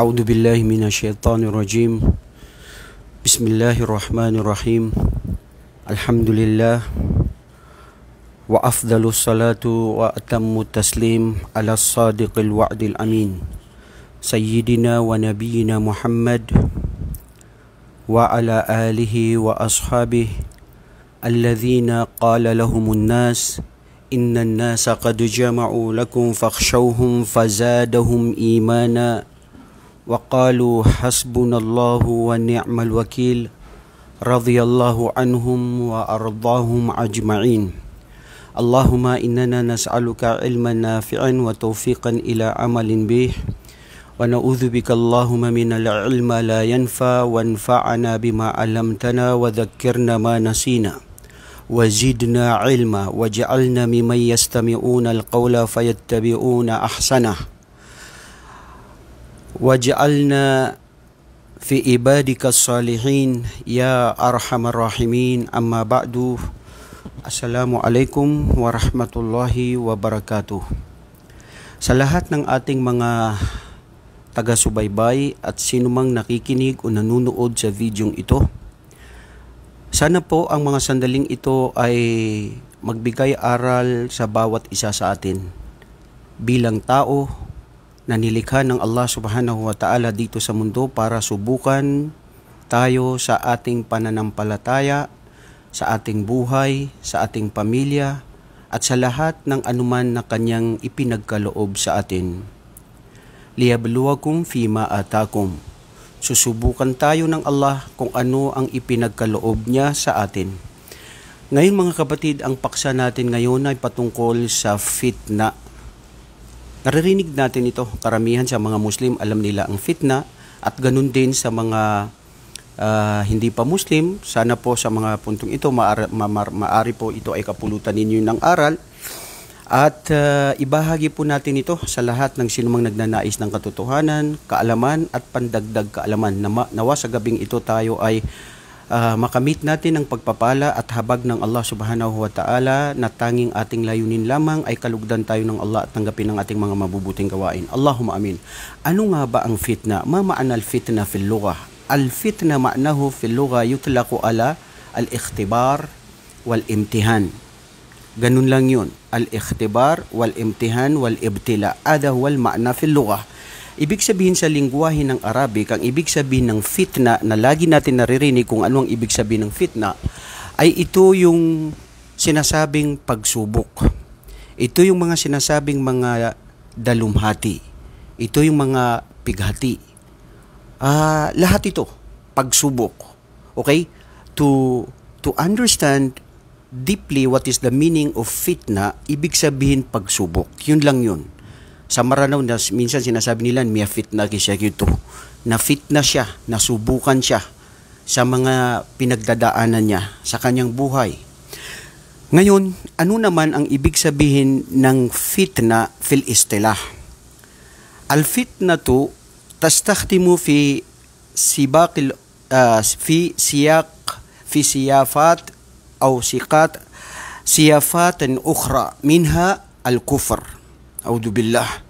أعوذ بالله من الشيطان الرجيم بسم الله الرحمن الرحيم الحمد لله وأفضل الصلاة وأتم التسليم على الصادق الوعد الأمين سيدنا ونبينا محمد وعلى آله وأصحابه الذين قال لهم الناس إن الناس قد جمعوا لكم فاخشوهم فزادهم إيمانا وقالوا حسبنا الله ونعم الوكيل رضي الله عنهم وارضاهم اجمعين اللهم اننا نسالك علما نافعا وتوفيقا الى عمل به ونعوذ بك اللهم من العلم لا ينفع وانفعنا بما علمتنا وذكرنا ما نسينا وزدنا علما وجعلنا ممن يستمعون القول فيتبعون احسنه واجعلنا في عبادك الصالحين يا أرحم الراحمين أما بعد السلام عليكم ورحمة الله وبركاته Sa lahat ng ating mga taga-subaybay at sinumang nakikinig o nanunood sa videong ito, sana po ang mga sandaling ito ay magbigay aral sa bawat isa sa atin bilang tao na nilikha ng Allah subhanahu wa ta'ala dito sa mundo para subukan tayo sa ating pananampalataya, sa ating buhay, sa ating pamilya, at sa lahat ng anuman na kanyang ipinagkaloob sa atin. Liyabluwakum fima atakum. Susubukan tayo ng Allah kung ano ang ipinagkaloob niya sa atin. Ngayon mga kapatid, ang paksa natin ngayon ay patungkol sa fitna Naririnig natin ito, karamihan sa mga Muslim, alam nila ang fitna at ganun din sa mga uh, hindi pa Muslim. Sana po sa mga puntong ito, maari, ma ma maari po ito ay kapulutan ninyo ng aral. At uh, ibahagi po natin ito sa lahat ng sinumang nagnanais ng katotohanan, kaalaman at pandagdag kaalaman. Nawa sa gabing ito tayo ay uh, makamit natin ang pagpapala at habag ng Allah subhanahu wa ta'ala na tanging ating layunin lamang ay kalugdan tayo ng Allah at tanggapin ang ating mga mabubuting gawain. Allahumma amin. Ano nga ba ang fitna? Ma ma'anal fitna fil lugha? Al fitna ma'nahu fil lugha yutlaqu ala al ikhtibar wal imtihan. Ganun lang yun. Al ikhtibar wal imtihan wal ibtila. Ada wal ma'na fil lugha. Ibig sabihin sa lingwahe ng Arabic, ang ibig sabihin ng fitna na lagi natin naririnig kung ano ang ibig sabihin ng fitna, ay ito yung sinasabing pagsubok. Ito yung mga sinasabing mga dalumhati. Ito yung mga pighati. Uh, lahat ito, pagsubok. Okay? To, to understand deeply what is the meaning of fitna, ibig sabihin pagsubok. Yun lang yun. Sa Maranao, na, minsan sinasabi nila, may fit na siya ito. Na fit na siya, nasubukan siya sa mga pinagdadaanan niya sa kanyang buhay. Ngayon, ano naman ang ibig sabihin ng fitna fil istilah? Al fitna to tastakhdimu fi sibaqil uh, ah, fi siyaq fi siyafat aw siqat سيقات ukhra minha al kufr. Audubillah.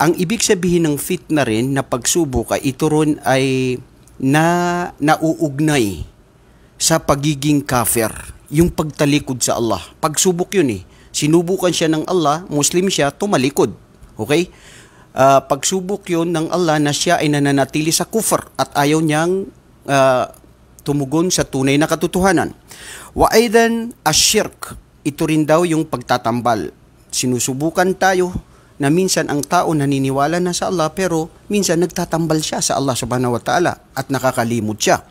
Ang ibig sabihin ng fitna rin na pagsubok ay ito ron ay na nauugnay sa pagiging kafir, yung pagtalikod sa Allah. Pagsubok yun eh. Sinubukan siya ng Allah, Muslim siya, tumalikod. Okay? Uh, pagsubok yun ng Allah na siya ay nananatili sa kufr at ayaw niyang uh, tumugon sa tunay na katotohanan. Wa aidan ash-shirk. ito rin daw yung pagtatambal sinusubukan tayo na minsan ang tao naniniwala na sa Allah pero minsan nagtatambal siya sa Allah subhanahu wa ta'ala at nakakalimot siya.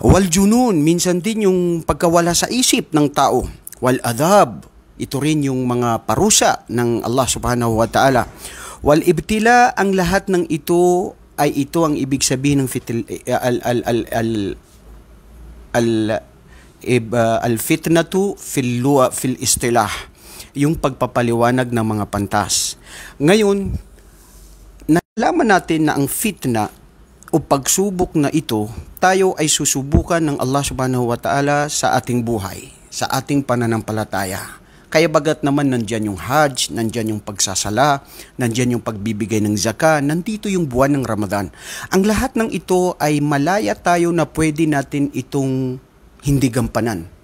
Wal junun, minsan din yung pagkawala sa isip ng tao. Wal adab, ito rin yung mga parusa ng Allah subhanahu wa ta'ala. Wal ibtila, ang lahat ng ito ay ito ang ibig sabihin ng fitil, eh, al, al, al, al, al, eh, al, al fitnatu fil, fil istilah yung pagpapaliwanag ng mga pantas. Ngayon, nalaman natin na ang fitna o pagsubok na ito, tayo ay susubukan ng Allah Subhanahu wa Ta'ala sa ating buhay, sa ating pananampalataya. Kaya bagat naman nandyan yung Hajj, nandyan yung pagsasala, nandyan yung pagbibigay ng zaka, nandito yung buwan ng Ramadan. Ang lahat ng ito ay malaya tayo na pwede natin itong hindi gampanan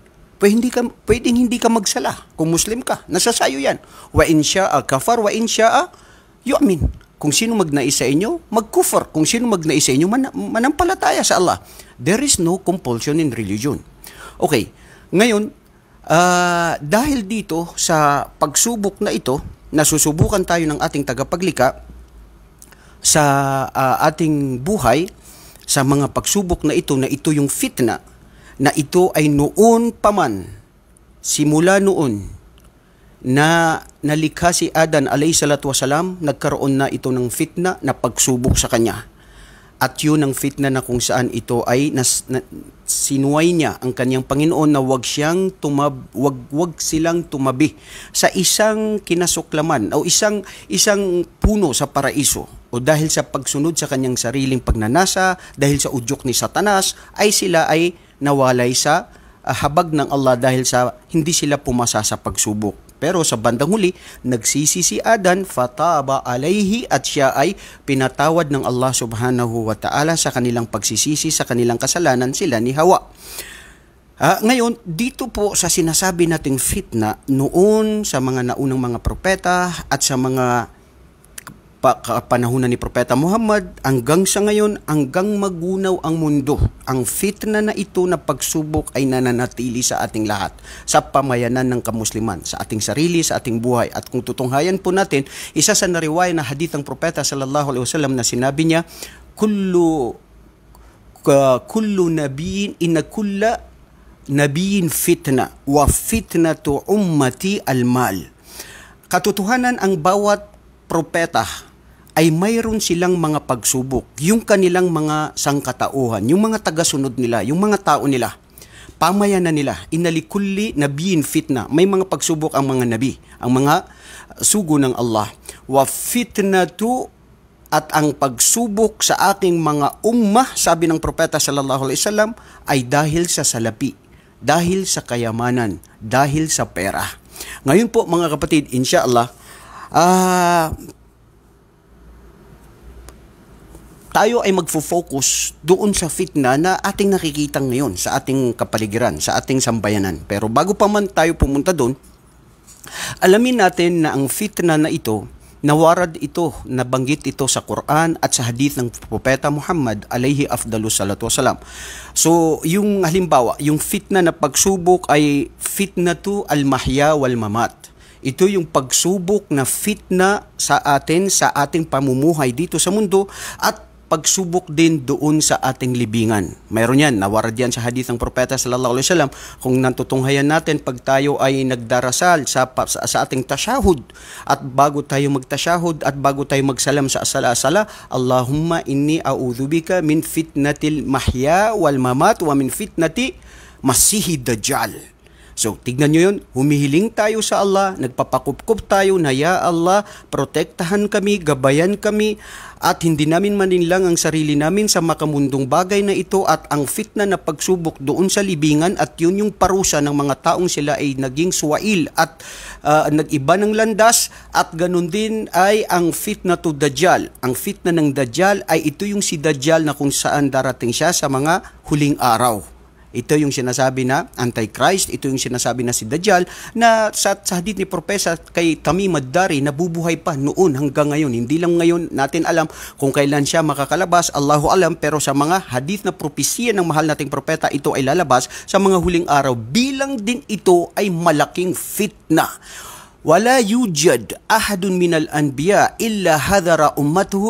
hindi ka, pwedeng hindi ka magsala kung Muslim ka. Nasa sayo yan. Wa in sya'a kafar, wa in sya'a yu'min. Kung sino magnais sa inyo, magkufur. Kung sino magnais sa inyo, man, manampalataya sa Allah. There is no compulsion in religion. Okay, ngayon, uh, dahil dito sa pagsubok na ito, nasusubukan tayo ng ating tagapaglika sa uh, ating buhay, sa mga pagsubok na ito, na ito yung fitna, na ito ay noon pa man, simula noon, na nalikha si Adan alay salatu wasalam, nagkaroon na ito ng fitna na pagsubok sa kanya. At yun ang fitna na kung saan ito ay nas, na, sinuway niya ang kanyang Panginoon na wag siyang tumab wag wag silang tumabi sa isang kinasuklaman o isang isang puno sa paraiso o dahil sa pagsunod sa kanyang sariling pagnanasa dahil sa udyok ni Satanas ay sila ay nawalay sa uh, habag ng Allah dahil sa hindi sila pumasa sa pagsubok. Pero sa bandang huli, nagsisi si Adan, fataba alayhi at siya ay pinatawad ng Allah subhanahu wa ta'ala sa kanilang pagsisisi, sa kanilang kasalanan sila ni Hawa. Uh, ngayon, dito po sa sinasabi nating fitna noon sa mga naunang mga propeta at sa mga pa, panahon ni Propeta Muhammad hanggang sa ngayon hanggang magunaw ang mundo. Ang fitna na ito na pagsubok ay nananatili sa ating lahat sa pamayanan ng kamusliman, sa ating sarili, sa ating buhay. At kung tutunghayan po natin, isa sa nariway na hadith ng Propeta sallallahu alaihi wasallam na sinabi niya, kullu kullu nabiyin inna kulla nabiyin fitna wa fitnatu ummati almal. Katotohanan ang bawat propeta ay mayroon silang mga pagsubok, yung kanilang mga sangkatauhan, yung mga tagasunod nila, yung mga tao nila. Pamayanan nila, inalikulli nabiyin fitna. May mga pagsubok ang mga nabi, ang mga sugo ng Allah. Wa fitnatu at ang pagsubok sa aking mga ummah, sabi ng propeta sallallahu alaihi wasallam, ay dahil sa salapi, dahil sa kayamanan, dahil sa pera. Ngayon po mga kapatid, insya ah uh, tayo ay magfo-focus doon sa fitna na ating nakikita ngayon sa ating kapaligiran, sa ating sambayanan. Pero bago pa man tayo pumunta doon, alamin natin na ang fitna na ito Nawarad ito, nabanggit ito sa Quran at sa hadith ng Propeta Muhammad alayhi afdalu salatu wasalam. So, yung halimbawa, yung fitna na pagsubok ay fitna tu al-mahya wal-mamat. Ito yung pagsubok na fitna sa atin, sa ating pamumuhay dito sa mundo at pagsubok din doon sa ating libingan. Mayroon yan, nawarad yan sa hadith ng Propeta sallallahu alaihi wasallam. Kung natutunghayan natin pag tayo ay nagdarasal sa, sa, sa ating tashahud at bago tayo magtashahud at bago tayo magsalam sa asala-asala, Allahumma inni a'udhubika min fitnatil mahya wal mamat wa min fitnati masihi dajjal. So tignan nyo yun, humihiling tayo sa Allah, nagpapakupkup tayo na Ya Allah, protektahan kami, gabayan kami, at hindi namin maninlang ang sarili namin sa makamundong bagay na ito at ang fitna na pagsubok doon sa libingan at yun yung parusa ng mga taong sila ay naging suwail at uh, nag-iba ng landas at ganun din ay ang fitna to Dajjal. Ang fitna ng Dajjal ay ito yung si Dajjal na kung saan darating siya sa mga huling araw. Ito yung sinasabi na Antichrist, ito yung sinasabi na si Dajjal, na sa, sa hadith ni Propesa kay Tamim Ad-Dari, nabubuhay pa noon hanggang ngayon. Hindi lang ngayon natin alam kung kailan siya makakalabas, Allahu alam, pero sa mga hadith na propesya ng mahal nating propeta, ito ay lalabas sa mga huling araw bilang din ito ay malaking fitna wala ولا يوجد أحد anbiya illa إلا هذر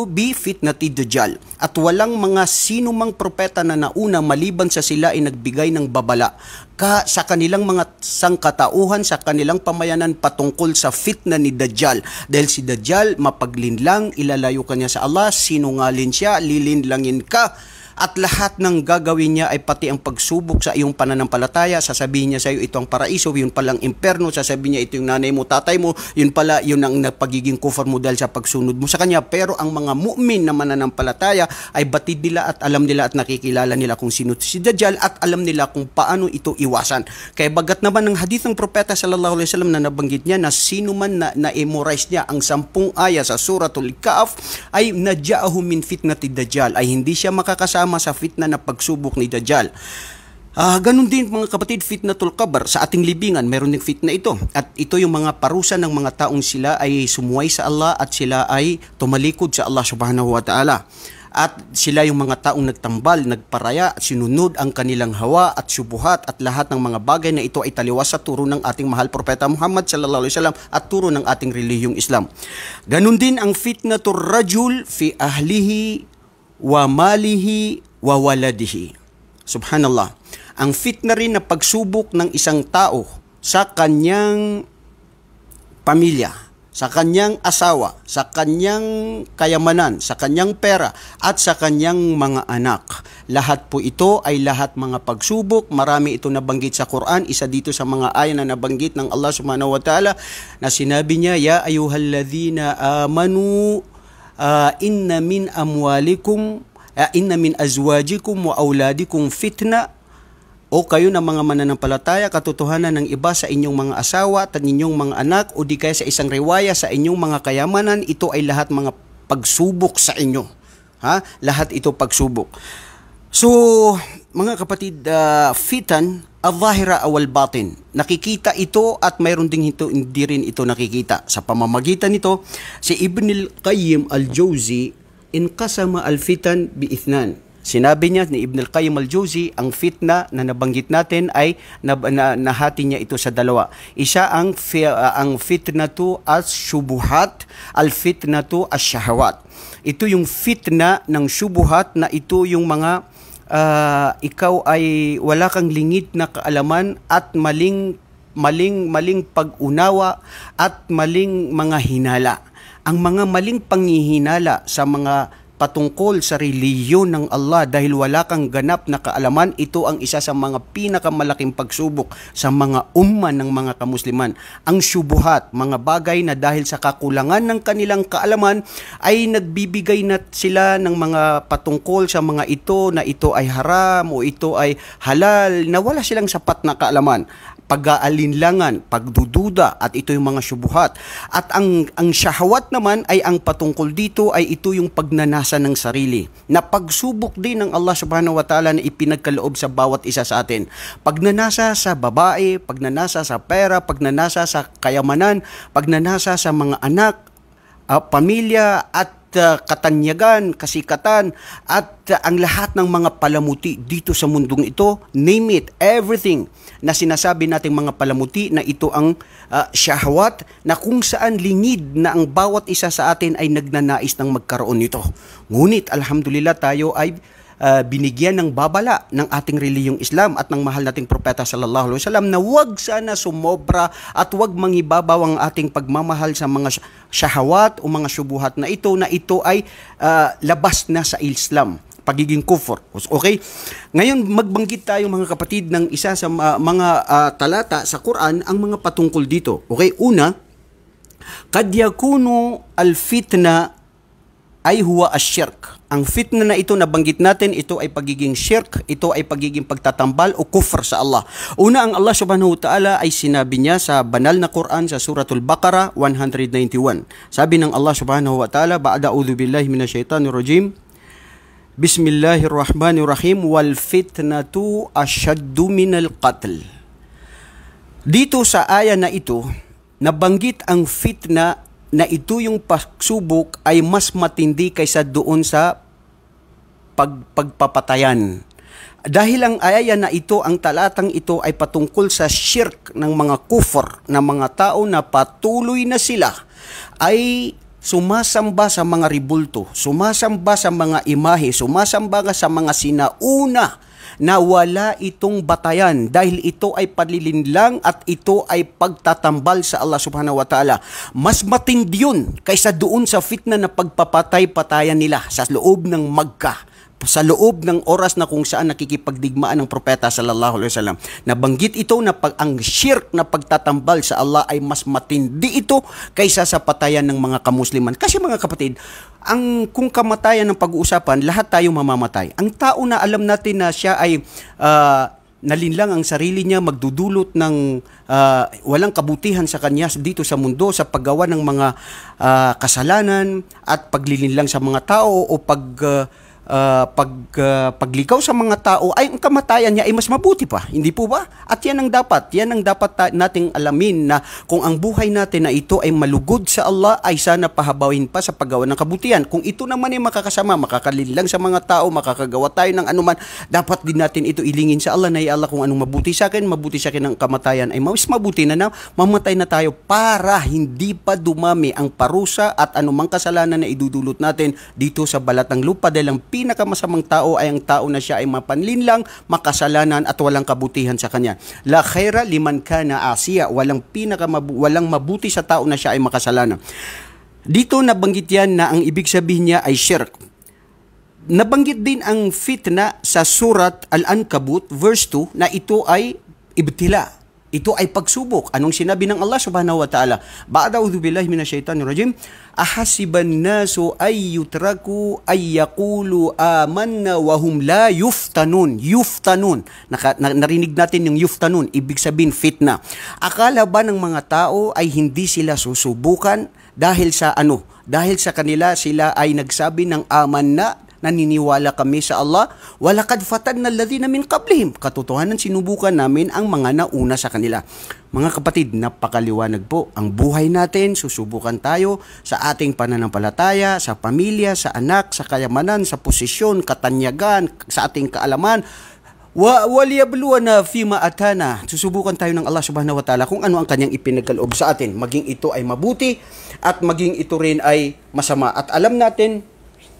bi بفتنة dajjal at walang mga sinumang propeta na nauna maliban sa sila ay nagbigay ng babala ka sa kanilang mga sangkatauhan sa kanilang pamayanan patungkol sa fitna ni Dajjal dahil si Dajjal mapaglinlang ilalayo kanya sa Allah sinungalin siya lilinlangin ka at lahat ng gagawin niya ay pati ang pagsubok sa iyong pananampalataya, sasabihin niya sa iyo ito ang paraiso, yun palang imperno, sasabihin niya ito yung nanay mo, tatay mo, yun pala yun ang nagpagiging kufar mo dahil sa pagsunod mo sa kanya. Pero ang mga mu'min na mananampalataya ay batid nila at alam nila at nakikilala nila kung sino si Dajjal at alam nila kung paano ito iwasan. Kaya bagat naman ng hadith ng propeta sallallahu alaihi wasallam na nabanggit niya na sino man na na-memorize niya ang sampung aya sa suratul Kaaf ay najaahu min fitnati Dajjal ay hindi siya makakasama kasama sa fitna na pagsubok ni Dajjal. Uh, ganun din mga kapatid, fitnatul kabar. Sa ating libingan, meron ding fitna ito. At ito yung mga parusa ng mga taong sila ay sumuway sa Allah at sila ay tumalikod sa Allah subhanahu wa ta'ala. At sila yung mga taong nagtambal, nagparaya, sinunod ang kanilang hawa at subuhat at lahat ng mga bagay na ito ay taliwas sa turo ng ating mahal Propeta Muhammad sallallahu alaihi wasallam at turo ng ating relihiyong Islam. Ganun din ang fitna tur rajul fi ahlihi wa malihi wa waladihi. Subhanallah. Ang fitna rin na pagsubok ng isang tao sa kanyang pamilya, sa kanyang asawa, sa kanyang kayamanan, sa kanyang pera, at sa kanyang mga anak. Lahat po ito ay lahat mga pagsubok. Marami ito nabanggit sa Quran. Isa dito sa mga ayan na nabanggit ng Allah subhanahu wa ta'ala na sinabi niya, Ya ayuhal ladhina amanu inna min amwalikum inna min azwajikum wa auladikum fitna o kayo na mga mananampalataya, katotohanan ng iba sa inyong mga asawa at inyong mga anak o di kaya sa isang rewaya sa inyong mga kayamanan, ito ay lahat mga pagsubok sa inyo. Ha? Lahat ito pagsubok. So, mga kapatid, uh, fitan, al-zahira aw al-batin. Nakikita ito at mayroon ding ito, hindi rin ito nakikita. Sa pamamagitan nito, si Ibn al-Qayyim al-Jawzi inkasama al-fitan bi-ithnan. Sinabi niya ni Ibn al-Qayyim al-Jawzi, ang fitna na nabanggit natin ay nab- na, nahati niya ito sa dalawa. Isa ang fi- uh, ang fitnatu as-shubuhat, al fitna to as-shahawat. Ito yung fitna ng shubuhat na ito yung mga uh, ikaw ay wala kang lingid na kaalaman at maling maling maling pag-unawa at maling mga hinala. Ang mga maling panghihinala sa mga patungkol sa reliyon ng Allah dahil wala kang ganap na kaalaman, ito ang isa sa mga pinakamalaking pagsubok sa mga umma ng mga kamusliman. Ang syubuhat, mga bagay na dahil sa kakulangan ng kanilang kaalaman ay nagbibigay na sila ng mga patungkol sa mga ito na ito ay haram o ito ay halal na wala silang sapat na kaalaman pag-aalinlangan, pagdududa at ito yung mga syubuhat. At ang ang syahwat naman ay ang patungkol dito ay ito yung pagnanasa ng sarili. Na pagsubok din ng Allah Subhanahu wa Taala na ipinagkaloob sa bawat isa sa atin. Pagnanasa sa babae, pagnanasa sa pera, pagnanasa sa kayamanan, pagnanasa sa mga anak, uh, pamilya at uh, katanyagan, kasikatan at uh, ang lahat ng mga palamuti dito sa mundong ito, name it, everything na sinasabi nating mga palamuti na ito ang uh, syahwat na kung saan lingid na ang bawat isa sa atin ay nagnanais ng magkaroon nito. Ngunit alhamdulillah tayo ay uh, binigyan ng babala ng ating reliyong Islam at ng mahal nating propeta sallallahu alaihi wasallam na wag sana sumobra at wag mangibabaw ang ating pagmamahal sa mga syahawat o mga subuhat na ito na ito ay uh, labas na sa Islam pagiging kufur. Okay? Ngayon, magbanggit tayo mga kapatid ng isa sa uh, mga uh, talata sa Quran ang mga patungkol dito. Okay? Una, kad yakunu al-fitna ay huwa asyirk. Ang fitna na ito na banggit natin, ito ay pagiging shirk, ito ay pagiging pagtatambal o kufr sa Allah. Una, ang Allah subhanahu wa ta'ala ay sinabi niya sa banal na Quran sa Suratul Baqarah 191. Sabi ng Allah subhanahu wa ta'ala, Ba'da udhu billahi minasyaitanir rajim, Bismillahirrahmanirrahim, wal fitnatu ashaddu minal qatl. Dito sa aya na ito, nabanggit ang fitna na ito yung pagsubok ay mas matindi kaysa doon sa pag, pagpapatayan. Dahil ang ayaya na ito, ang talatang ito ay patungkol sa shirk ng mga kufur na mga tao na patuloy na sila ay sumasamba sa mga ribulto, sumasamba sa mga imahe, sumasamba sa mga sinauna na wala itong batayan dahil ito ay panlilinlang at ito ay pagtatambal sa Allah subhanahu wa ta'ala. Mas matindi yun kaysa doon sa fitna na pagpapatay-patayan nila sa loob ng Magka sa loob ng oras na kung saan nakikipagdigmaan ng propeta sallallahu alaihi wasallam. Nabanggit ito na pag ang shirk na pagtatambal sa Allah ay mas matindi ito kaysa sa patayan ng mga kamusliman. Kasi mga kapatid, ang kung kamatayan ng pag-uusapan, lahat tayo mamamatay. Ang tao na alam natin na siya ay uh, nalinlang ang sarili niya magdudulot ng uh, walang kabutihan sa kanya dito sa mundo sa paggawa ng mga uh, kasalanan at paglilinlang sa mga tao o pag uh, uh, pag, uh, paglikaw sa mga tao ay ang kamatayan niya ay mas mabuti pa, hindi po ba? At yan ang dapat, yan ang dapat nating alamin na kung ang buhay natin na ito ay malugod sa Allah ay sana pahabawin pa sa paggawa ng kabutihan. Kung ito naman ay makakasama, makakalilang sa mga tao, makakagawa tayo ng anuman, dapat din natin ito ilingin sa Allah na ay Allah kung anong mabuti sa akin, mabuti sa akin ang kamatayan ay mas mabuti na na mamatay na tayo para hindi pa dumami ang parusa at anumang kasalanan na idudulot natin dito sa balat ng lupa dahil ang pinakamasamang tao ay ang tao na siya ay mapanlinlang, makasalanan at walang kabutihan sa kanya. La khaira liman kana asiya, walang pinakamabu- walang mabuti sa tao na siya ay makasalanan. Dito nabanggit yan na ang ibig sabihin niya ay shirk. Nabanggit din ang fitna sa surat Al-Ankabut verse 2 na ito ay ibtila ito ay pagsubok. Anong sinabi ng Allah subhanahu wa ta'ala? Ba'da udhu billahi minasyaitanir rajim. Ahasiban nasu ay yutraku ay yakulu amanna wa hum la yuftanun. Yuftanun. Naka, na, narinig natin yung yuftanun. Ibig sabihin fitna. Akala ba ng mga tao ay hindi sila susubukan dahil sa ano? Dahil sa kanila sila ay nagsabi ng aman na naniniwala kami sa Allah, walakad fatan na ladhina min qablihim. Katotohanan sinubukan namin ang mga nauna sa kanila. Mga kapatid, napakaliwanag po ang buhay natin, susubukan tayo sa ating pananampalataya, sa pamilya, sa anak, sa kayamanan, sa posisyon, katanyagan, sa ating kaalaman, Wa waliyabluwana fima atana. Susubukan tayo ng Allah Subhanahu wa Ta'ala kung ano ang kanyang ipinagkaloob sa atin. Maging ito ay mabuti at maging ito rin ay masama. At alam natin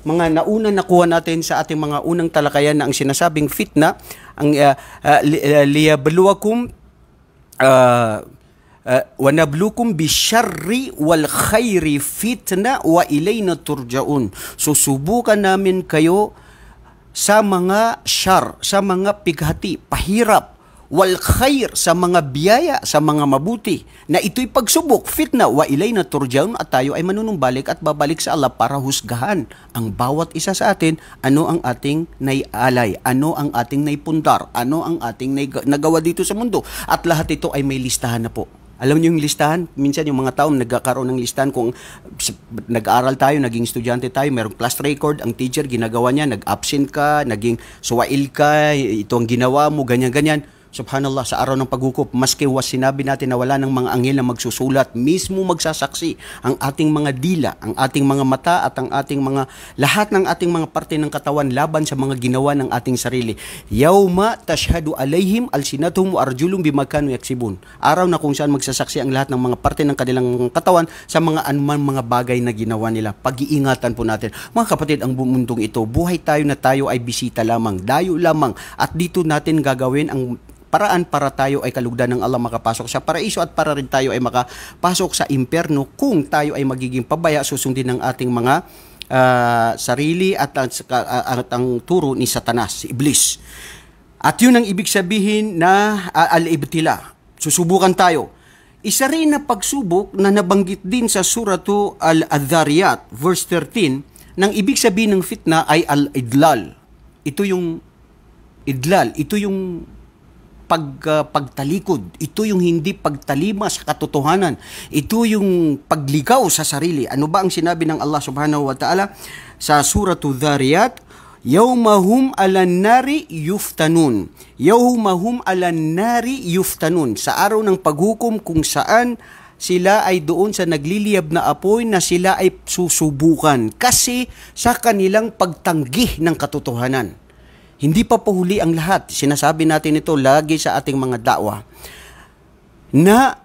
mga nauna nakuha natin sa ating mga unang talakayan na ang sinasabing fitna, ang uh, uh, liyabluwakum uh, uh, uh, wanablukum bisharri wal khairi fitna wa ilayna turjaun. Susubukan namin kayo sa mga shar sa mga pighati, pahirap, wal khair sa mga biyaya, sa mga mabuti, na ito'y pagsubok, fitna, wa ilay na turjaun at tayo ay manunumbalik at babalik sa Allah para husgahan ang bawat isa sa atin, ano ang ating naialay, ano ang ating naipundar, ano ang ating nagawa dito sa mundo. At lahat ito ay may listahan na po. Alam niyo yung listahan? Minsan yung mga tao nagkakaroon ng listahan kung nag-aaral tayo, naging estudyante tayo, merong class record, ang teacher ginagawa niya, nag-absent ka, naging suwail ka, ito ang ginawa mo, ganyan-ganyan. Subhanallah, sa araw ng paghukom, maski was sinabi natin na wala ng mga anghel na magsusulat, mismo magsasaksi ang ating mga dila, ang ating mga mata at ang ating mga lahat ng ating mga parte ng katawan laban sa mga ginawa ng ating sarili. Yawma tashhadu alayhim alaihim alsinatuhum arjulum bimakanu yaksibun. Araw na kung saan magsasaksi ang lahat ng mga parte ng kanilang katawan sa mga anuman mga bagay na ginawa nila. Pag-iingatan po natin. Mga kapatid, ang mundong ito, buhay tayo na tayo ay bisita lamang, dayo lamang at dito natin gagawin ang paraan para tayo ay kalugdan ng Allah makapasok sa paraiso at para rin tayo ay makapasok sa impyerno kung tayo ay magiging pabaya susundin ng ating mga uh, sarili at, at, ah, at ang turo ni Satanas, si Iblis. At yun ang ibig sabihin na uh, al-ibtila. Susubukan tayo. Isa rin na pagsubok na nabanggit din sa suratu Al-Adhariyat, verse 13, nang ibig sabihin ng fitna ay al-idlal. Ito yung idlal, ito yung pag, uh, pagtalikod. Ito yung hindi pagtalima sa katotohanan. Ito yung pagligaw sa sarili. Ano ba ang sinabi ng Allah subhanahu wa ta'ala sa suratul Dhariyat? Yawmahum alan nari yuftanun. Yawmahum alan nari yuftanun. Sa araw ng paghukom kung saan sila ay doon sa nagliliyab na apoy na sila ay susubukan kasi sa kanilang pagtanggi ng katotohanan. Hindi pa po huli ang lahat. Sinasabi natin ito lagi sa ating mga dakwa na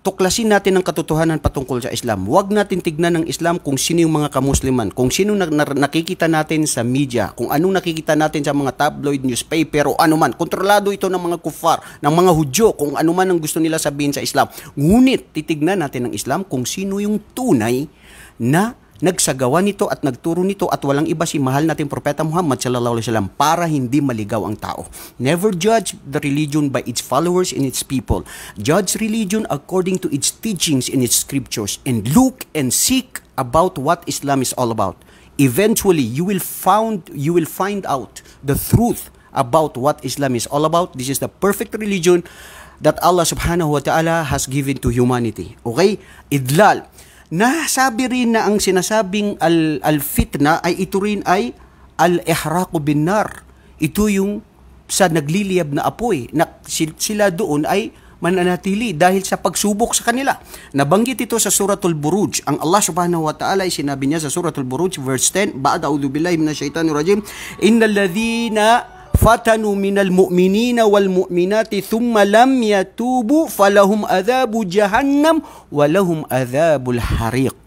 tuklasin natin ang katotohanan patungkol sa Islam. Huwag natin tignan ng Islam kung sino yung mga kamusliman, kung sino na, na, nakikita natin sa media, kung anong nakikita natin sa mga tabloid newspaper o anuman. Kontrolado ito ng mga kufar, ng mga Hudyo, kung anuman ang gusto nila sabihin sa Islam. Ngunit titignan natin ang Islam kung sino yung tunay na nagsagawa nito at nagturo nito at walang iba si mahal nating propeta Muhammad sallallahu alaihi wasallam para hindi maligaw ang tao. Never judge the religion by its followers and its people. Judge religion according to its teachings and its scriptures and look and seek about what Islam is all about. Eventually, you will found you will find out the truth about what Islam is all about. This is the perfect religion that Allah subhanahu wa ta'ala has given to humanity. Okay? Idlal. Nasabi rin na ang sinasabing al, al-fitna ay ito rin ay al-ihraqu binar. Ito yung sa nagliliyab na apoy na sila doon ay mananatili dahil sa pagsubok sa kanila. Nabanggit ito sa Suratul Buruj. Ang Allah Subhanahu wa Ta'ala ay sinabi niya sa Suratul Buruj verse 10, Ba'da udhu billahi minash rajim, innal ladhina fatanu من المؤمنين والمؤمنات ثم لم يتوبوا فلهم falahum جهنم ولهم walahum الحريق hariq.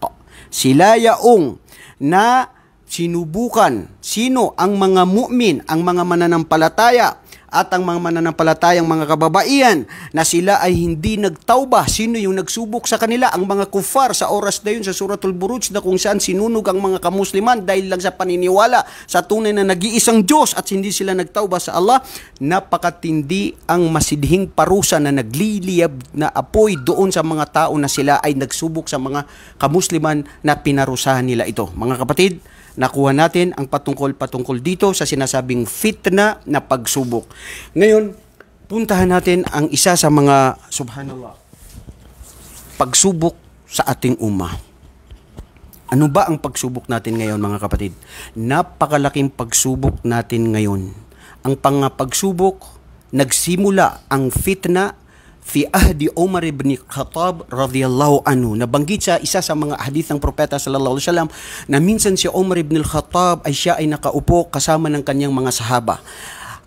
Sila yaong na sinubukan sino ang mga mu'min, ang mga mananampalataya at ang mga mananampalatayang mga kababaihan na sila ay hindi nagtauba. Sino yung nagsubok sa kanila? Ang mga kufar sa oras na yun sa Suratul Buruj na kung saan sinunog ang mga kamusliman dahil lang sa paniniwala sa tunay na nag-iisang Diyos at hindi sila nagtauba sa Allah. Napakatindi ang masidhing parusa na nagliliyab na apoy doon sa mga tao na sila ay nagsubok sa mga kamusliman na pinarusahan nila ito. Mga kapatid, nakuha natin ang patungkol-patungkol dito sa sinasabing fitna na pagsubok. Ngayon, puntahan natin ang isa sa mga, subhanallah, pagsubok sa ating umah. Ano ba ang pagsubok natin ngayon mga kapatid? Napakalaking pagsubok natin ngayon. Ang pangapagsubok, nagsimula ang fitna fi ahdi Umar ibn Khattab radhiyallahu anhu. Nabanggit siya isa sa mga hadith ng propeta sallallahu alaihi wasallam na minsan si Umar ibn Khattab ay siya ay nakaupo kasama ng kanyang mga sahaba.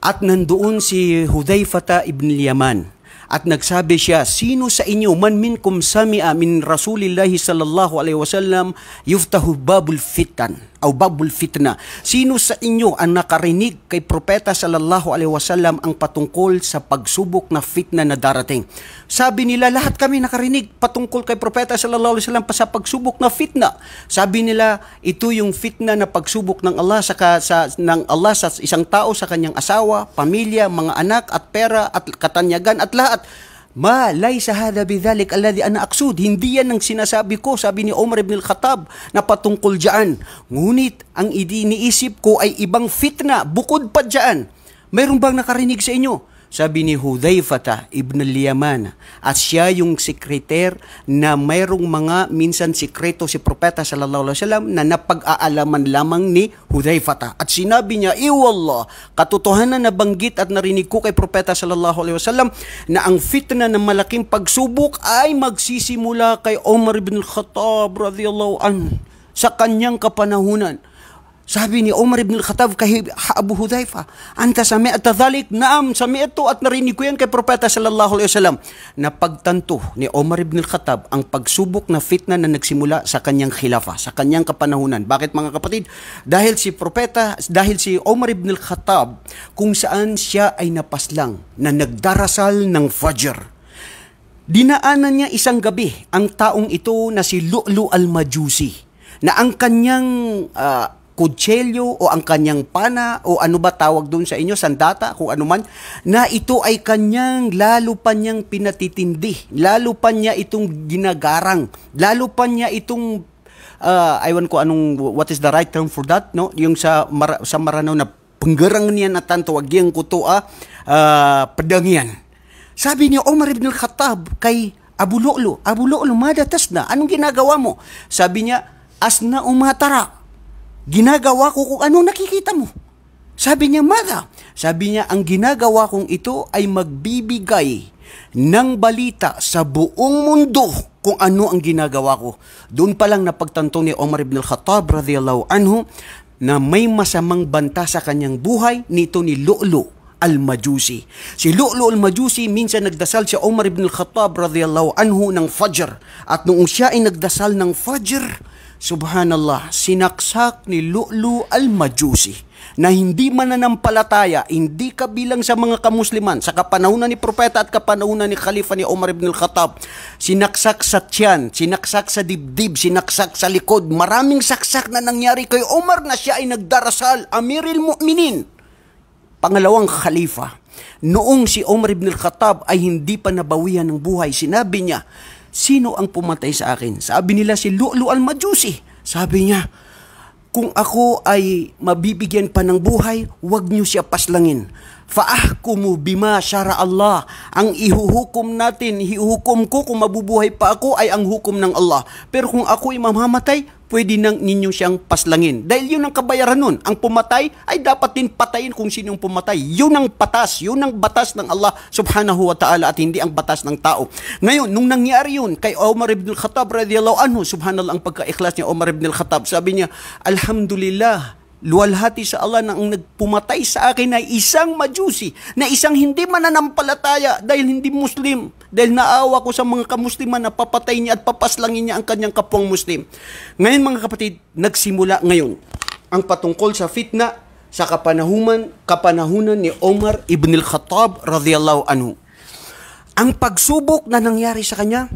At nandoon si Hudayfata ibn Yaman. At nagsabi siya, sino sa inyo man minkum sami'a min Rasulillahi sallallahu alaihi wasallam yuftahu babul fitan aw babul fitna. Sino sa inyo ang nakarinig kay Propeta sallallahu alaihi wasallam ang patungkol sa pagsubok na fitna na darating? Sabi nila lahat kami nakarinig patungkol kay Propeta sallallahu alaihi wasallam pa sa pagsubok na fitna. Sabi nila ito yung fitna na pagsubok ng Allah sa, sa ng Allah sa isang tao sa kanyang asawa, pamilya, mga anak at pera at katanyagan at lahat. Ma, laysa hada bidhalik alladhi ana aksud. Hindi yan ang sinasabi ko, sabi ni Umar ibn al-Khattab na patungkol dyan. Ngunit, ang iniisip ko ay ibang fitna, bukod pa dyan. Mayroon bang nakarinig sa inyo? Sabi ni Hudayfata ibn al-Yaman at siya yung sekreter na mayroong mga minsan sikreto si Propeta sallallahu alaihi wasallam na napag-aalaman lamang ni Hudayfata. At sinabi niya, "Iwallah, katotohanan na nabanggit at narinig ko kay Propeta sallallahu alaihi wasallam na ang fitna ng malaking pagsubok ay magsisimula kay Umar ibn al-Khattab radhiyallahu anhu sa kanyang kapanahunan." Sabi ni Umar ibn al-Khattab kay Abu Hudhaifa, Anta sami'ta dhalik, naam, sami'to at narinig ko yan kay Propeta sallallahu alaihi wasallam. Napagtanto ni Umar ibn al-Khattab ang pagsubok na fitna na nagsimula sa kanyang khilafa, sa kanyang kapanahunan. Bakit mga kapatid? Dahil si Propeta, dahil si Umar ibn al-Khattab, kung saan siya ay napaslang na nagdarasal ng Fajr. Dinaanan niya isang gabi ang taong ito na si Lu'lu al-Majusi na ang kanyang uh, kutselyo o ang kanyang pana o ano ba tawag doon sa inyo, sandata, kung ano man, na ito ay kanyang lalo pa niyang pinatitindi, lalo pa niya itong ginagarang, lalo pa niya itong uh, ah, aywan ko anong what is the right term for that no yung sa mar, sa maranaw na penggerang niyan at tanto agyang kuto ah, uh, pedangian sabi niya Umar ibn al-Khattab kay Abu Lu'lu Abu Lu'lu madatas na anong ginagawa mo sabi niya as na umatara ginagawa ko kung ano nakikita mo. Sabi niya, Mother, sabi niya, ang ginagawa kong ito ay magbibigay ng balita sa buong mundo kung ano ang ginagawa ko. Doon pa lang napagtanto ni Omar ibn al-Khattab radhiyallahu anhu na may masamang banta sa kanyang buhay nito ni Lu'lu al-Majusi. Si Lu'lu al-Majusi minsan nagdasal si Omar ibn al-Khattab radhiyallahu anhu ng Fajr. At noong siya ay nagdasal ng Fajr, Subhanallah, sinaksak ni Lu'lu al-Majusi na hindi mananampalataya, hindi kabilang sa mga kamusliman sa kapanahunan ni propeta at kapanahunan ni Khalifa ni Umar ibn al-Khattab. Sinaksak sa tiyan, sinaksak sa dibdib, sinaksak sa likod. Maraming saksak na nangyari kay Umar na siya ay nagdarasal, Amiril Mu'minin, pangalawang khalifa. Noong si Umar ibn al-Khattab ay hindi pa nabawian ng buhay, sinabi niya, sino ang pumatay sa akin? Sabi nila si Lu'lu al Sabi niya, kung ako ay mabibigyan pa ng buhay, huwag niyo siya paslangin. Faahkumu bima syara Allah. Ang ihuhukom natin, ihuhukom ko kung mabubuhay pa ako ay ang hukom ng Allah. Pero kung ako ay mamamatay, pwede nang ninyo siyang paslangin. Dahil yun ang kabayaran nun. Ang pumatay ay dapat din patayin kung sino yung pumatay. Yun ang patas, yun ang batas ng Allah subhanahu wa ta'ala at hindi ang batas ng tao. Ngayon, nung nangyari yun kay Omar ibn al-Khattab radiyallahu anhu, subhanallah ang pagka-ikhlas niya Omar ibn al-Khattab, sabi niya, Alhamdulillah, luwalhati sa Allah na ang nagpumatay sa akin ay isang majusi, na isang hindi mananampalataya dahil hindi Muslim, dahil naawa ko sa mga kamusliman na papatay niya at papaslangin niya ang kanyang kapwang Muslim. Ngayon mga kapatid, nagsimula ngayon ang patungkol sa fitna sa kapanahuman, kapanahunan ni Omar ibn al-Khattab radhiyallahu anhu. Ang pagsubok na nangyari sa kanya,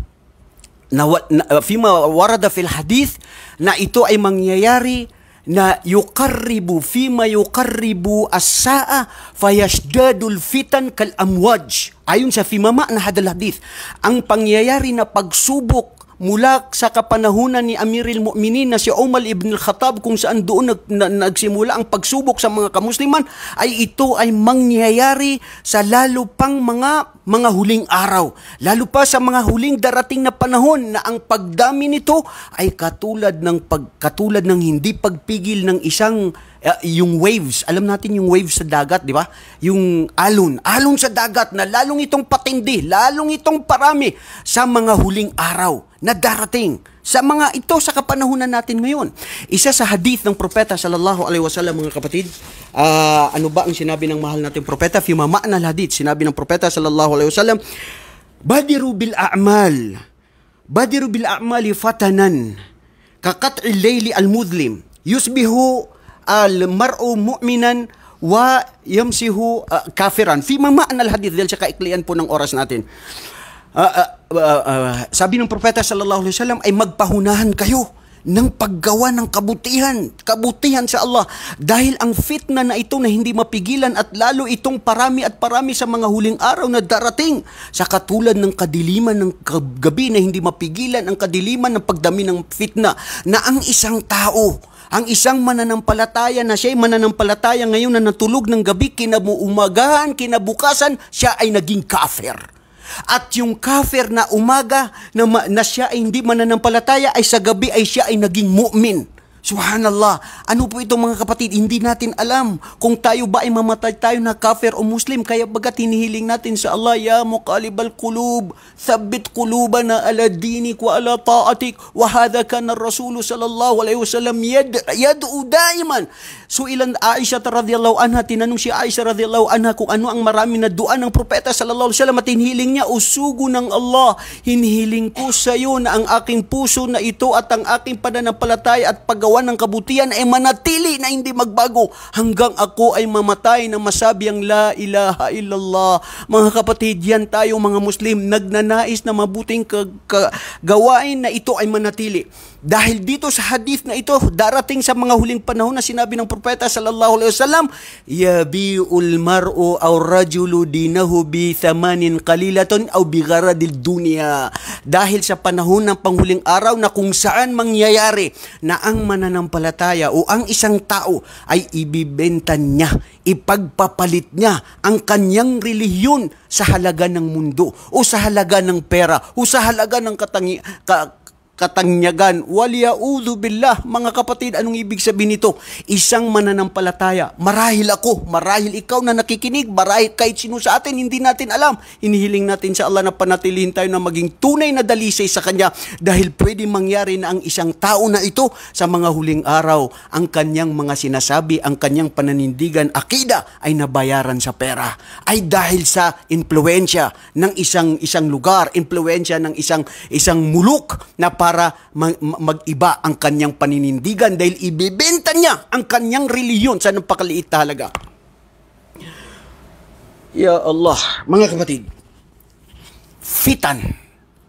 na, na, uh, fima warada fil hadith na ito ay mangyayari na yukarribu fima yukarribu as-sa'a fayasdadul fitan kal amwaj ayon sa fimama na hadal hadith ang pangyayari na pagsubok mula sa kapanahunan ni Amiril Mu'minin na si Umar ibn al-Khattab kung saan doon nag, na, nagsimula ang pagsubok sa mga kamusliman ay ito ay mangyayari sa lalo pang mga mga huling araw lalo pa sa mga huling darating na panahon na ang pagdami nito ay katulad ng pag, katulad ng hindi pagpigil ng isang uh, yung waves, alam natin yung waves sa dagat, di ba? Yung alon, alon sa dagat na lalong itong patindi, lalong itong parami sa mga huling araw na darating. Sa mga ito sa kapanahunan natin ngayon. Isa sa hadith ng propeta sallallahu alaihi wasallam mga kapatid, uh, ano ba ang sinabi ng mahal natin propeta? Fi ma'na hadith, sinabi ng propeta sallallahu alaihi wasallam, Badiru bil a'mal. Badiru bil a'mali fatanan. Kakat'il layli al-mudlim. Yusbihu al-mar'u mu'minan wa yamsihu uh, kafiran. Fi mama'an al-hadith dahil sa kaiklian po ng oras natin. Uh, uh, uh, uh, sabi ng propeta sallallahu alaihi wasallam ay magpahunahan kayo ng paggawa ng kabutihan, kabutihan sa Allah. Dahil ang fitna na ito na hindi mapigilan at lalo itong parami at parami sa mga huling araw na darating. Sa katulad ng kadiliman ng gabi na hindi mapigilan, ang kadiliman ng pagdami ng fitna na ang isang tao ang isang mananampalataya na siya'y mananampalataya ngayon na natulog ng gabi, kinabuumagahan, kinabukasan, siya ay naging kafir. At yung kafir na umaga na, na siya ay hindi mananampalataya ay sa gabi ay siya ay naging mu'min. Subhanallah, ano po itong mga kapatid, hindi natin alam kung tayo ba ay mamatay tayo na kafir o muslim. Kaya bagat hinihiling natin sa Allah, Ya muqalibal kulub, thabbit kulubana ala dinik wa ala ta'atik, wa hadha kana Rasulu sallallahu alaihi wasallam yad, yad'u daiman. So ilan Aisha radhiyallahu anha, tinanong si Aisha radhiyallahu anha kung ano ang marami na dua ng propeta sallallahu alaihi wasallam at hinihiling niya, usugo ng Allah, hinihiling ko sa iyo na ang aking puso na ito at ang aking pananampalataya at pag paggawa ng kabutihan ay manatili na hindi magbago hanggang ako ay mamatay na masabi ang la ilaha illallah. Mga kapatid, yan tayo mga Muslim, nagnanais na mabuting kagawain na ito ay manatili. Dahil dito sa hadith na ito, darating sa mga huling panahon na sinabi ng propeta sallallahu alaihi wasallam, yabiul mar'u aw rajulu dinahu bi thamanin qalilaton aw bi gharadil dunya. Dahil sa panahon ng panghuling araw na kung saan mangyayari na ang mananampalataya o ang isang tao ay ibibenta niya, ipagpapalit niya ang kanyang relihiyon sa halaga ng mundo o sa halaga ng pera o sa halaga ng katangi, ka, katanyagan. Waliyaudhu billah, mga kapatid, anong ibig sabihin nito? Isang mananampalataya. Marahil ako, marahil ikaw na nakikinig, marahil kahit sino sa atin, hindi natin alam. Hinihiling natin sa Allah na panatilihin tayo na maging tunay na dalisay sa Kanya dahil pwede mangyari na ang isang tao na ito sa mga huling araw, ang kanyang mga sinasabi, ang kanyang pananindigan, akida ay nabayaran sa pera. Ay dahil sa influensya ng isang isang lugar, influensya ng isang isang muluk na pa para mag-iba ang kanyang paninindigan dahil ibebenta niya ang kanyang reliyon sa napakaliit na halaga. Ya Allah, mga kapatid, fitan,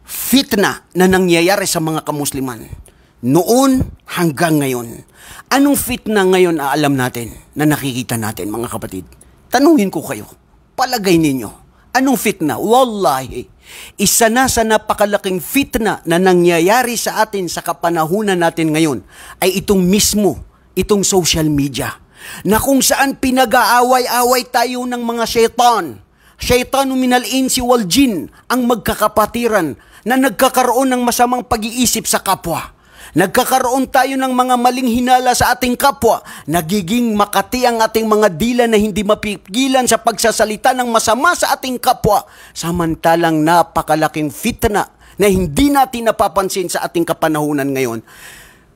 fitna na nangyayari sa mga kamusliman noon hanggang ngayon. Anong fitna ngayon aalam natin na nakikita natin mga kapatid? Tanungin ko kayo, palagay ninyo, anong fitna? Wallahi, isa na sa napakalaking fitna na nangyayari sa atin sa kapanahunan natin ngayon ay itong mismo, itong social media na kung saan pinag-aaway-away tayo ng mga shaitan. Syaitanu minal insi wal jin ang magkakapatiran na nagkakaroon ng masamang pag-iisip sa kapwa Nagkakaroon tayo ng mga maling hinala sa ating kapwa. Nagiging makati ang ating mga dila na hindi mapigilan sa pagsasalita ng masama sa ating kapwa. Samantalang napakalaking fitna na hindi natin napapansin sa ating kapanahunan ngayon.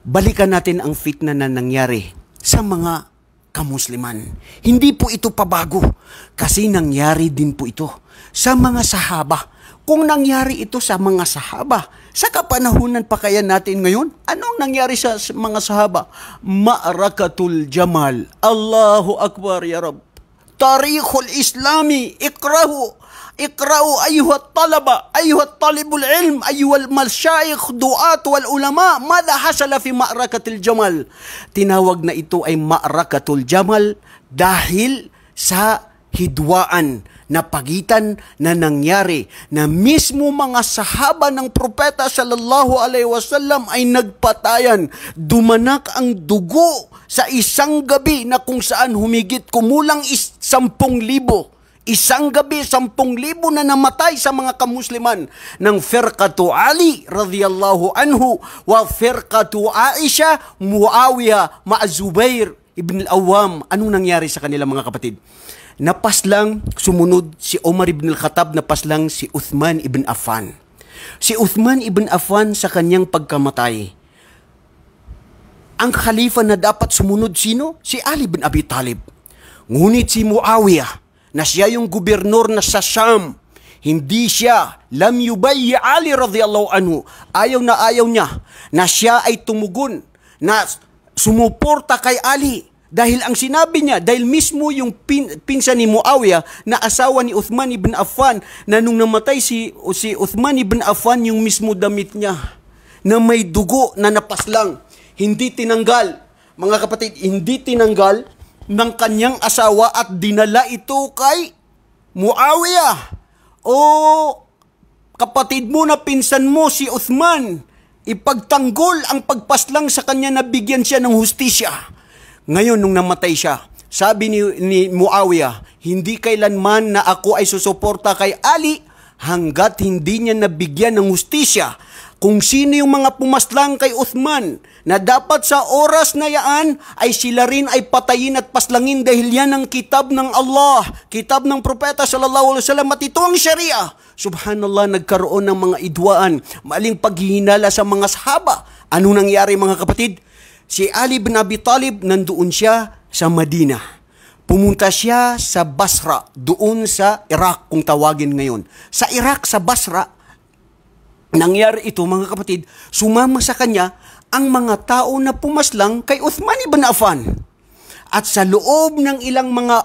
Balikan natin ang fitna na nangyari sa mga kamusliman. Hindi po ito pabago kasi nangyari din po ito sa mga sahaba. Kung nangyari ito sa mga sahaba, sa kapanahunan pa kaya natin ngayon, anong nangyari sa mga sahaba? Ma'rakatul Jamal. Allahu Akbar, Ya Rab. Tarikhul Islami, ikrahu. اقرأوا أيها الطلبة أيها الطالب العلم أيها duat, wal ulama. ماذا حصل في معركة الجمل tinawag na ito ay ma'rakatul Jamal dahil sa hidwaan na pagitan na nangyari na mismo mga sahaba ng propeta sallallahu alaihi wasallam ay nagpatayan. Dumanak ang dugo sa isang gabi na kung saan humigit kumulang is- libo. Isang gabi, sampung libo na namatay sa mga kamusliman ng Firqatu Ali radhiyallahu anhu wa Firqatu Aisha Muawiyah Ma'zubair Ibn al-Awam. Anong nangyari sa kanila mga kapatid? napas lang sumunod si Omar ibn al-Khattab, napas lang si Uthman ibn Affan. Si Uthman ibn Affan sa kanyang pagkamatay, ang khalifa na dapat sumunod sino? Si Ali ibn Abi Talib. Ngunit si Muawiyah, na siya yung gobernador na sa Sham, hindi siya lam yubayya Ali radhiyallahu anhu. Ayaw na ayaw niya na siya ay tumugon na sumuporta kay Ali dahil ang sinabi niya, dahil mismo yung pin, pinsa ni Muawiyah na asawa ni Uthman ibn Affan na nung namatay si, si Uthman ibn Affan yung mismo damit niya na may dugo na napaslang, hindi tinanggal. Mga kapatid, hindi tinanggal ng kanyang asawa at dinala ito kay Muawiyah. O kapatid mo na pinsan mo si Uthman, ipagtanggol ang pagpaslang sa kanya na bigyan siya ng hustisya. Ngayon, nung namatay siya, sabi ni, ni Muawiyah, hindi kailanman na ako ay susuporta kay Ali hanggat hindi niya nabigyan ng hustisya kung sino yung mga pumaslang kay Uthman na dapat sa oras na yaan ay sila rin ay patayin at paslangin dahil yan ang kitab ng Allah, kitab ng propeta sallallahu alaihi wasallam at ito ang sharia. Subhanallah, nagkaroon ng mga idwaan, maling paghihinala sa mga sahaba. Ano nangyari mga kapatid? Si Ali ibn Abi Talib, nandoon siya sa Madina. Pumunta siya sa Basra, doon sa Iraq kung tawagin ngayon. Sa Iraq, sa Basra, nangyari ito mga kapatid, sumama sa kanya ang mga tao na pumaslang kay Uthman ibn Affan. At sa loob ng ilang mga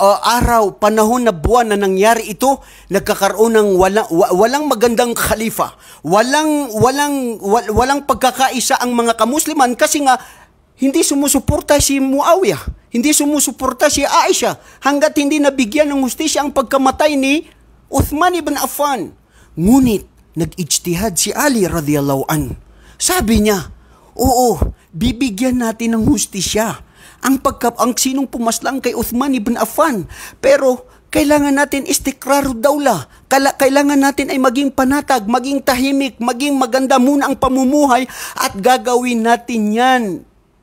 uh, araw, panahon na buwan na nangyari ito, nagkakaroon ng wala, walang magandang khalifa. Walang, walang, walang pagkakaisa ang mga kamusliman kasi nga hindi sumusuporta si Muawiyah. Hindi sumusuporta si Aisha hanggat hindi nabigyan ng hustisya ang pagkamatay ni Uthman ibn Affan. Ngunit, nag-ijtihad si Ali radhiyallahu an. Sabi niya, Oo, bibigyan natin ng hustisya ang pagkap ang sinong pumaslang kay Uthman ibn Affan. Pero kailangan natin istikraro dawla. Kala, kailangan natin ay maging panatag, maging tahimik, maging maganda muna ang pamumuhay at gagawin natin yan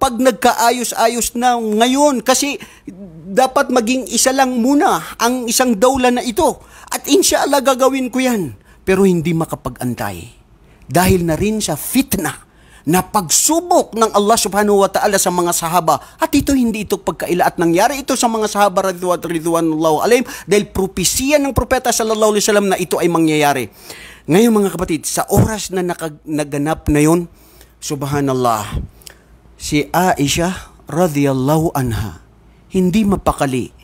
pag nagkaayos-ayos na ngayon kasi dapat maging isa lang muna ang isang dawla na ito at inshallah gagawin ko yan pero hindi makapag-antay dahil na rin sa fitna na pagsubok ng Allah subhanahu wa ta'ala sa mga sahaba. At ito hindi ito pagkaila at nangyari ito sa mga sahaba radhiwat ridwanullahu alayhim dahil propesiya ng propeta sallallahu alayhi wasallam na ito ay mangyayari. Ngayon mga kapatid, sa oras na naganap na yon, subhanallah, si Aisha radhiyallahu anha hindi mapakali.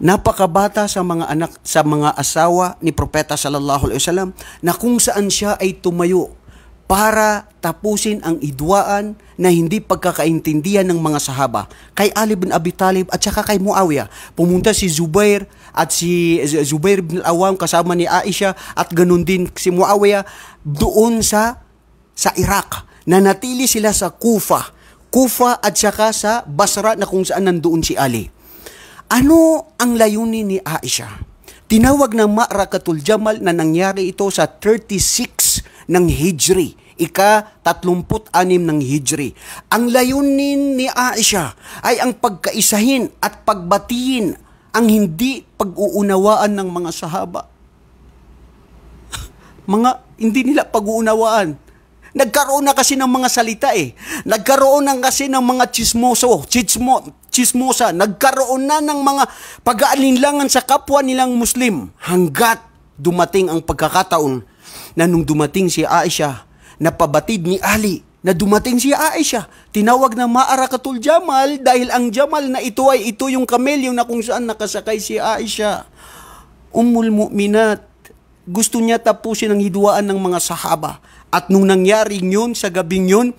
Napakabata sa mga anak sa mga asawa ni propeta sallallahu alaihi wasallam na kung saan siya ay tumayo para tapusin ang idwaan na hindi pagkakaintindihan ng mga sahaba. Kay Ali bin Abi Talib at saka kay Muawiyah. Pumunta si Zubair at si Zubair bin Awam kasama ni Aisha at ganun din si Muawiyah doon sa sa Iraq. Nanatili sila sa Kufa. Kufa at saka sa Basra na kung saan nandoon si Ali. Ano ang layunin ni Aisha? Tinawag na Ma'rakatul Jamal na nangyari ito sa 36 ng Hijri ika-36 ng Hijri. Ang layunin ni Aisha ay ang pagkaisahin at pagbatiin ang hindi pag-uunawaan ng mga sahaba. mga hindi nila pag-uunawaan. Nagkaroon na kasi ng mga salita eh. Nagkaroon na kasi ng mga chismoso, chismo, chismosa. Nagkaroon na ng mga pag-aalinlangan sa kapwa nilang Muslim hanggat dumating ang pagkakataon na nung dumating si Aisha Napabatid ni Ali na dumating si Aisha. Tinawag na Maarakatul Jamal dahil ang Jamal na ito ay ito yung kamelyo na kung saan nakasakay si Aisha. Ummul Mu'minat, gusto niya tapusin ang hiduaan ng mga sahaba. At nung nangyari yun sa gabing yun,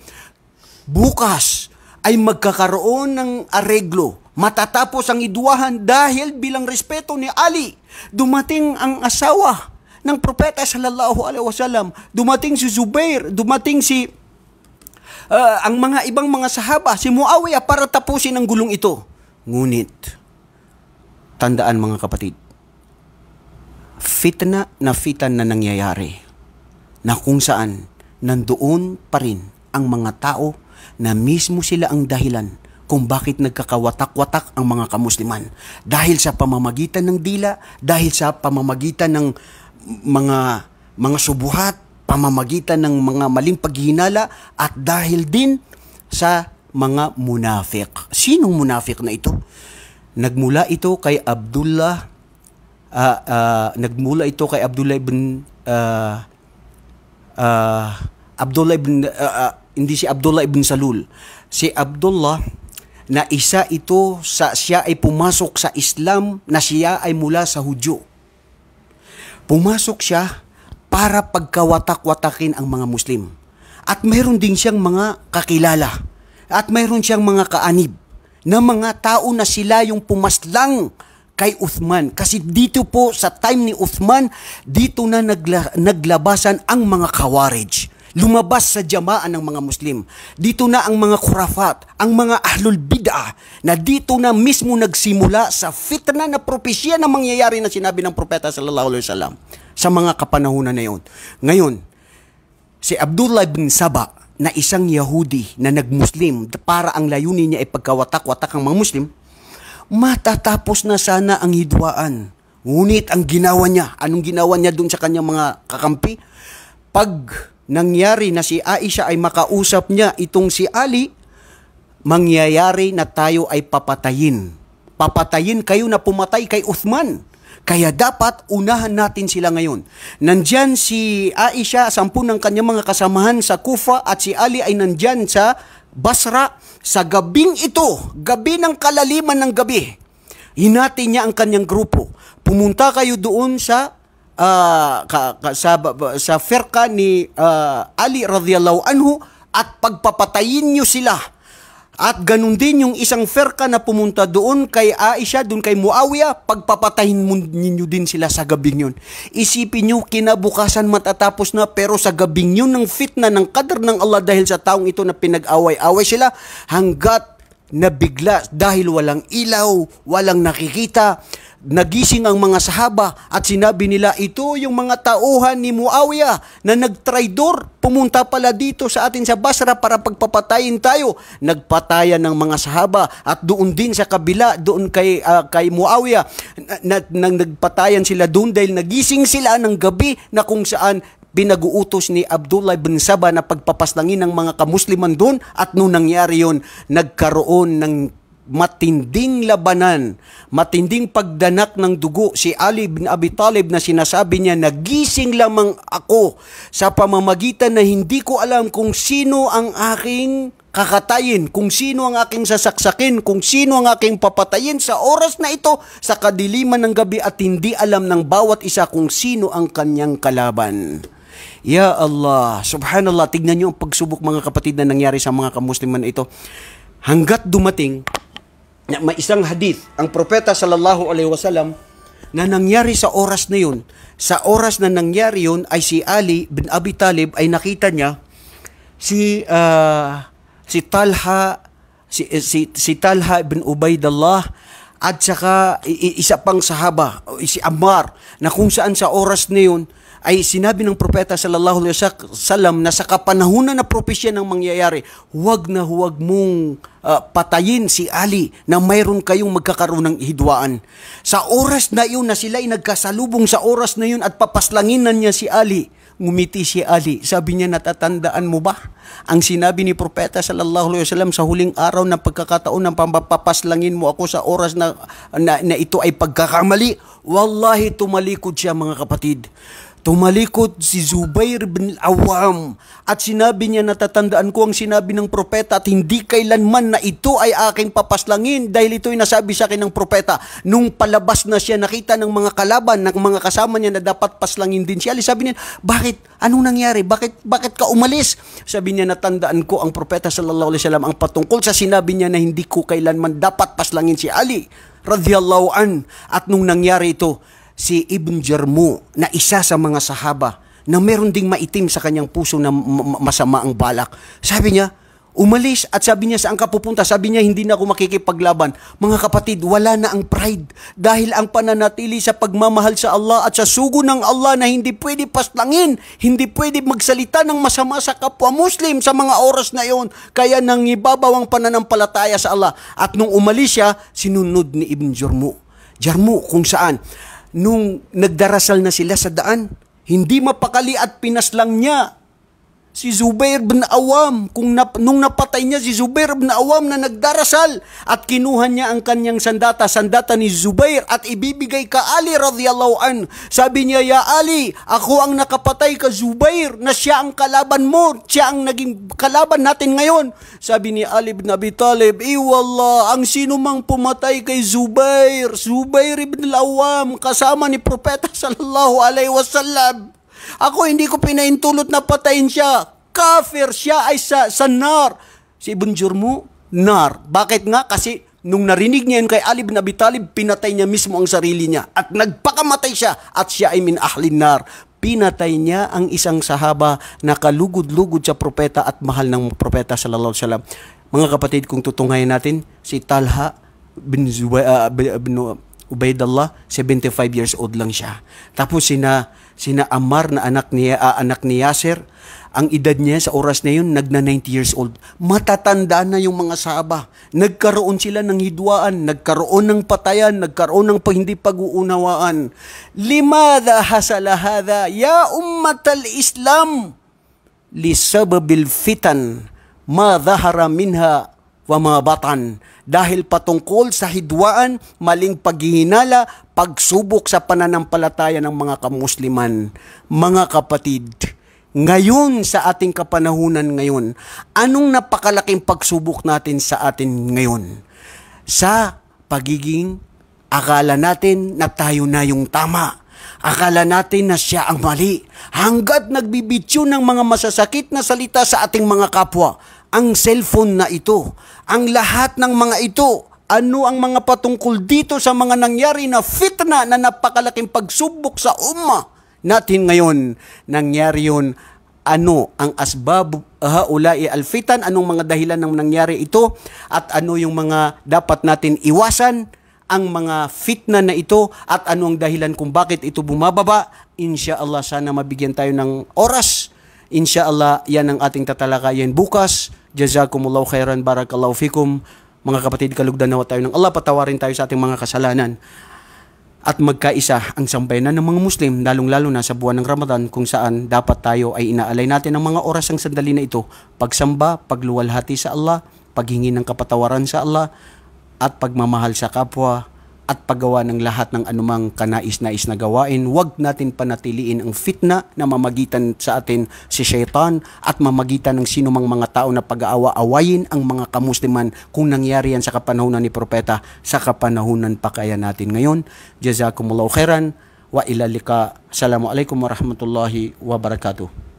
bukas ay magkakaroon ng areglo. Matatapos ang iduahan dahil bilang respeto ni Ali, dumating ang asawa ng propeta sallallahu alaihi wasallam. Dumating si Zubair, dumating si uh, ang mga ibang mga sahaba, si Muawiyah para tapusin ang gulong ito. Ngunit, tandaan mga kapatid, fitna na fitan na nangyayari na kung saan nandoon pa rin ang mga tao na mismo sila ang dahilan kung bakit nagkakawatak-watak ang mga kamusliman dahil sa pamamagitan ng dila, dahil sa pamamagitan ng mga mga subuhat, pamamagitan ng mga maling paghinala at dahil din sa mga munafik. Sinong munafik na ito? Nagmula ito kay Abdullah uh, uh, nagmula ito kay Abdullah ibn uh, uh, Abdullah ibn uh, uh, hindi si Abdullah ibn Salul. Si Abdullah na isa ito sa siya ay pumasok sa Islam na siya ay mula sa Hudyo Pumasok siya para pagkawatak-watakin ang mga Muslim. At mayroon din siyang mga kakilala. At mayroon siyang mga kaanib na mga tao na sila yung pumaslang kay Uthman. Kasi dito po sa time ni Uthman, dito na nagla- naglabasan ang mga kawarij lumabas sa jamaan ng mga Muslim. Dito na ang mga kurafat, ang mga ahlul bid'ah, na dito na mismo nagsimula sa fitna na propesya na mangyayari na sinabi ng propeta sallallahu alaihi wasallam sa mga kapanahunan na yon. Ngayon, si Abdullah bin Saba na isang Yahudi na nagmuslim para ang layunin niya ay pagkawatak-watak ang mga Muslim, matatapos na sana ang hidwaan. Ngunit ang ginawa niya, anong ginawa niya doon sa kanyang mga kakampi? Pag nangyari na si Aisha ay makausap niya itong si Ali, mangyayari na tayo ay papatayin. Papatayin kayo na pumatay kay Uthman. Kaya dapat unahan natin sila ngayon. Nandyan si Aisha, sampu ng kanyang mga kasamahan sa Kufa at si Ali ay nandyan sa Basra. Sa gabing ito, gabi ng kalaliman ng gabi, hinati niya ang kanyang grupo. Pumunta kayo doon sa uh, ka, sa, sa firka ni uh, Ali radhiyallahu anhu at pagpapatayin nyo sila. At ganun din yung isang firka na pumunta doon kay Aisha, doon kay Muawiyah, pagpapatayin mo ninyo din sila sa gabing yun. Isipin nyo, kinabukasan matatapos na pero sa gabing yun ng fitna ng kader ng Allah dahil sa taong ito na pinag-away-away sila hanggat na bigla dahil walang ilaw, walang nakikita. Nagising ang mga sahaba at sinabi nila, ito yung mga tauhan ni Muawiya na nagtraidor. Pumunta pala dito sa atin sa Basra para pagpapatayin tayo. Nagpatayan ng mga sahaba at doon din sa kabila, doon kay, uh, kay Muawiya, na, na, na, nagpatayan sila doon dahil nagising sila ng gabi na kung saan binaguutos ni Abdullah bin Saba na pagpapaslangin ng mga kamusliman doon at noong nangyari yon nagkaroon ng matinding labanan, matinding pagdanak ng dugo si Ali bin Abi Talib na sinasabi niya nagising lamang ako sa pamamagitan na hindi ko alam kung sino ang aking kakatayin, kung sino ang aking sasaksakin, kung sino ang aking papatayin sa oras na ito sa kadiliman ng gabi at hindi alam ng bawat isa kung sino ang kanyang kalaban. Ya Allah, subhanallah, tignan niyo ang pagsubok mga kapatid na nangyari sa mga kamusliman ito. Hanggat dumating, na may isang hadith, ang propeta sallallahu alaihi wasallam, na nangyari sa oras na yun, sa oras na nangyari yun ay si Ali bin Abi Talib ay nakita niya si uh, si Talha si, eh, si, si Talha bin Ubaidallah at saka isa pang sahaba, si Ammar, na kung saan sa oras na yun, ay sinabi ng propeta sallallahu alaihi wasallam na sa kapanahunan na propesya ng mangyayari, huwag na huwag mong uh, patayin si Ali na mayroon kayong magkakaroon ng hidwaan. Sa oras na iyon na sila ay nagkasalubong sa oras na iyon at papaslanginan niya si Ali, ngumiti si Ali. Sabi niya, natatandaan mo ba? Ang sinabi ni Propeta sallallahu alaihi wasallam sa huling araw ng pagkakataon ng pampapaslangin mo ako sa oras na, na, na ito ay pagkakamali. Wallahi tumalikod siya mga kapatid. Tumalikod si Zubair bin Awam at sinabi niya natatandaan ko ang sinabi ng propeta at hindi kailanman na ito ay aking papaslangin dahil ito'y nasabi sa akin ng propeta. Nung palabas na siya nakita ng mga kalaban, ng mga kasama niya na dapat paslangin din siya. Sabi niya, bakit? Anong nangyari? Bakit, bakit ka umalis? Sabi niya natandaan ko ang propeta sallallahu alaihi wasallam ang patungkol sa sinabi niya na hindi ko kailanman dapat paslangin si Ali radhiyallahu an. At nung nangyari ito, si Ibn Jarmu na isa sa mga sahaba na meron ding maitim sa kanyang puso na masama ang balak. Sabi niya, umalis at sabi niya saan ka pupunta? Sabi niya, hindi na ako makikipaglaban. Mga kapatid, wala na ang pride dahil ang pananatili sa pagmamahal sa Allah at sa sugo ng Allah na hindi pwede paslangin, hindi pwede magsalita ng masama sa kapwa Muslim sa mga oras na iyon. Kaya nangibabaw ang pananampalataya sa Allah. At nung umalis siya, sinunod ni Ibn Jarmu. Jarmu kung saan nung nagdarasal na sila sa daan. Hindi mapakali at pinaslang niya si Zubair bin Awam kung nap, nung napatay niya si Zubair bin Awam na nagdarasal at kinuha niya ang kanyang sandata sandata ni Zubair at ibibigay ka Ali radhiyallahu an sabi niya ya Ali ako ang nakapatay ka Zubair na siya ang kalaban mo siya ang naging kalaban natin ngayon sabi ni Ali bin Abi Talib iwallah ang sino mang pumatay kay Zubair Zubair ibn Awam kasama ni propeta sallallahu alaihi wasallam ako hindi ko pinaintulot na patayin siya. Kafir siya ay sa, sa nar. Si Ibn Jurmu, nar. Bakit nga? Kasi nung narinig niya yun kay Ali bin Abi Talib, pinatay niya mismo ang sarili niya. At nagpakamatay siya at siya ay min ahlin nar. Pinatay niya ang isang sahaba na kalugod-lugod sa propeta at mahal ng propeta sallallahu alaihi wasallam. Mga kapatid, kung tutunghayan natin, si Talha bin, Zuba, uh, ah, bin, ah, bin Ubaidallah, 75 years old lang siya. Tapos sina sina Amar na anak ni, uh, anak ni Yasser, ang edad niya sa oras na yun, nagna 90 years old. Matatanda na yung mga Saba. Nagkaroon sila ng hidwaan, nagkaroon ng patayan, nagkaroon ng hindi pag-uunawaan. Limadha hasalahada ya ummatal Islam li sababil fitan ma dhahara minha wa mga batan dahil patungkol sa hidwaan, maling paghihinala, pagsubok sa pananampalataya ng mga kamusliman. Mga kapatid, ngayon sa ating kapanahunan ngayon, anong napakalaking pagsubok natin sa atin ngayon? Sa pagiging akala natin na tayo na yung tama. Akala natin na siya ang mali hanggat nagbibityo ng mga masasakit na salita sa ating mga kapwa ang cellphone na ito, ang lahat ng mga ito, ano ang mga patungkol dito sa mga nangyari na fitna na napakalaking pagsubok sa umma natin ngayon. Nangyari yun, ano ang asbab haulai alfitan, anong mga dahilan ng nangyari ito at ano yung mga dapat natin iwasan ang mga fitna na ito at ano ang dahilan kung bakit ito bumababa. Insya sana mabigyan tayo ng oras. Insya yan ang ating tatalakayin bukas Jazakumullahu khairan, barakallahu fikum. Mga kapatid, kalugdan nawa tayo ng Allah, patawarin tayo sa ating mga kasalanan. At magkaisa ang sambayanan ng mga Muslim, lalong-lalo na sa buwan ng Ramadan kung saan dapat tayo ay inaalay natin ang mga oras ng sandali na ito. Pagsamba, pagluwalhati sa Allah, paghingi ng kapatawaran sa Allah, at pagmamahal sa kapwa at paggawa ng lahat ng anumang kanais-nais na gawain. Huwag natin panatiliin ang fitna na mamagitan sa atin si Shaitan at mamagitan ng sinumang mga tao na pag-aawa-awayin ang mga kamusliman kung nangyari yan sa kapanahonan ni Propeta sa kapanahonan pa kaya natin ngayon. Jazakumullahu khairan wa ilalika. Assalamualaikum warahmatullahi wabarakatuh.